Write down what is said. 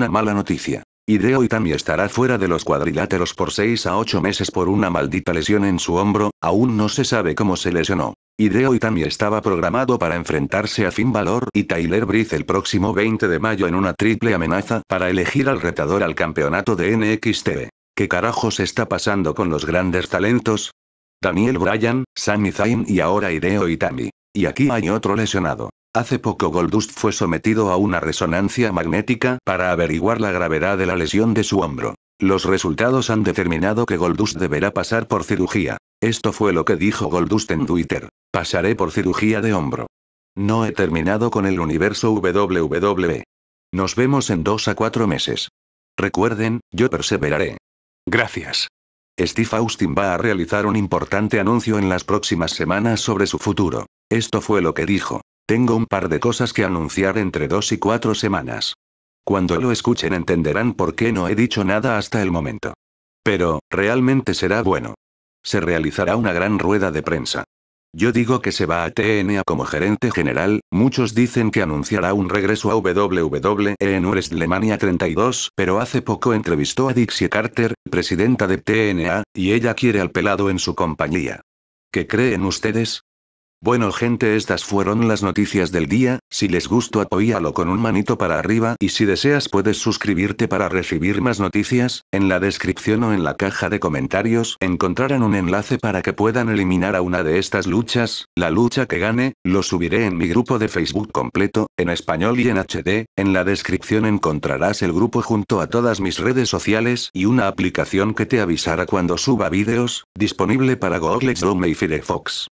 una mala noticia. Hideo Itami estará fuera de los cuadriláteros por 6 a 8 meses por una maldita lesión en su hombro, aún no se sabe cómo se lesionó. Hideo Itami estaba programado para enfrentarse a Finn Balor y Tyler Breeze el próximo 20 de mayo en una triple amenaza para elegir al retador al campeonato de NXT. ¿Qué carajos está pasando con los grandes talentos? Daniel Bryan, Sami Zayn y ahora Ideo Itami. Y aquí hay otro lesionado. Hace poco Goldust fue sometido a una resonancia magnética para averiguar la gravedad de la lesión de su hombro. Los resultados han determinado que Goldust deberá pasar por cirugía. Esto fue lo que dijo Goldust en Twitter. Pasaré por cirugía de hombro. No he terminado con el universo WWW. E. Nos vemos en dos a cuatro meses. Recuerden, yo perseveraré. Gracias. Steve Austin va a realizar un importante anuncio en las próximas semanas sobre su futuro. Esto fue lo que dijo. Tengo un par de cosas que anunciar entre dos y cuatro semanas. Cuando lo escuchen entenderán por qué no he dicho nada hasta el momento. Pero, realmente será bueno. Se realizará una gran rueda de prensa. Yo digo que se va a TNA como gerente general, muchos dicen que anunciará un regreso a WWE en WrestleMania 32, pero hace poco entrevistó a Dixie Carter, presidenta de TNA, y ella quiere al pelado en su compañía. ¿Qué creen ustedes? Bueno gente estas fueron las noticias del día, si les gustó apoyalo con un manito para arriba y si deseas puedes suscribirte para recibir más noticias, en la descripción o en la caja de comentarios encontrarán un enlace para que puedan eliminar a una de estas luchas, la lucha que gane, lo subiré en mi grupo de Facebook completo, en español y en HD, en la descripción encontrarás el grupo junto a todas mis redes sociales y una aplicación que te avisará cuando suba vídeos, disponible para Google Chrome y Firefox.